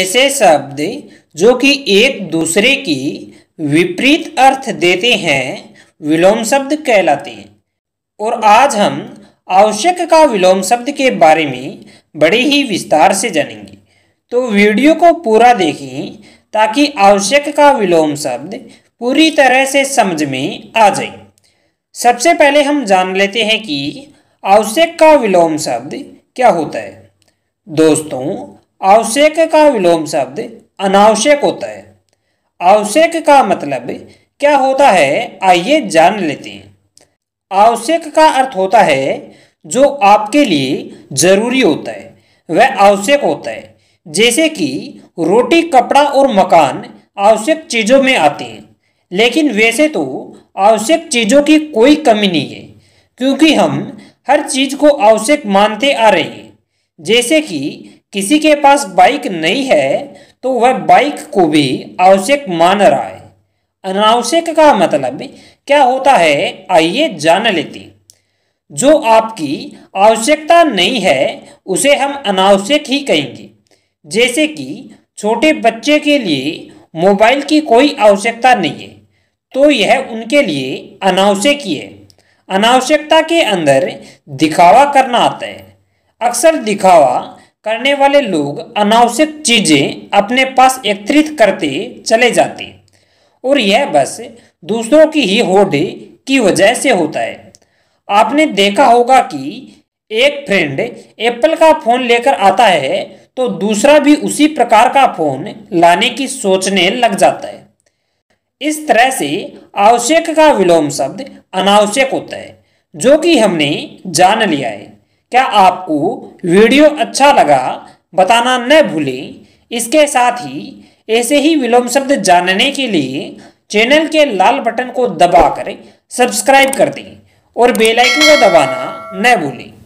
ऐसे शब्द जो कि एक दूसरे की विपरीत अर्थ देते हैं विलोम शब्द कहलाते हैं और आज हम आवश्यक का विलोम शब्द के बारे में बड़े ही विस्तार से जानेंगे तो वीडियो को पूरा देखें ताकि आवश्यक का विलोम शब्द पूरी तरह से समझ में आ जाए सबसे पहले हम जान लेते हैं कि आवश्यक का विलोम शब्द क्या होता है दोस्तों आवश्यक का विलोम शब्द अनावश्यक होता है आवश्यक का मतलब क्या होता है आइए जान लेते हैं आवश्यक का अर्थ होता है जो आपके लिए जरूरी होता है वह आवश्यक होता है जैसे कि रोटी कपड़ा और मकान आवश्यक चीज़ों में आते हैं लेकिन वैसे तो आवश्यक चीज़ों की कोई कमी नहीं है क्योंकि हम हर चीज़ को आवश्यक मानते आ रहे हैं जैसे कि किसी के पास बाइक नहीं है तो वह बाइक को भी आवश्यक मान रहा है अनावश्यक का मतलब क्या होता है आइए जान लेते जो आपकी आवश्यकता नहीं है उसे हम अनावश्यक ही कहेंगे जैसे कि छोटे बच्चे के लिए मोबाइल की कोई आवश्यकता नहीं है तो यह उनके लिए अनावश्यक ही है अनावश्यकता के अंदर दिखावा करना आता है अक्सर दिखावा करने वाले लोग अनावश्यक चीज़ें अपने पास एकत्रित करते चले जाते और यह बस दूसरों की ही होडे की वजह से होता है आपने देखा होगा कि एक फ्रेंड एप्पल का फ़ोन लेकर आता है तो दूसरा भी उसी प्रकार का फ़ोन लाने की सोचने लग जाता है इस तरह से आवश्यक का विलोम शब्द अनावश्यक होता है जो कि हमने जान लिया है क्या आपको वीडियो अच्छा लगा बताना न भूलें इसके साथ ही ऐसे ही विलोम शब्द जानने के लिए चैनल के लाल बटन को दबाकर सब्सक्राइब कर दें और बेल आइकन को दबाना न भूलें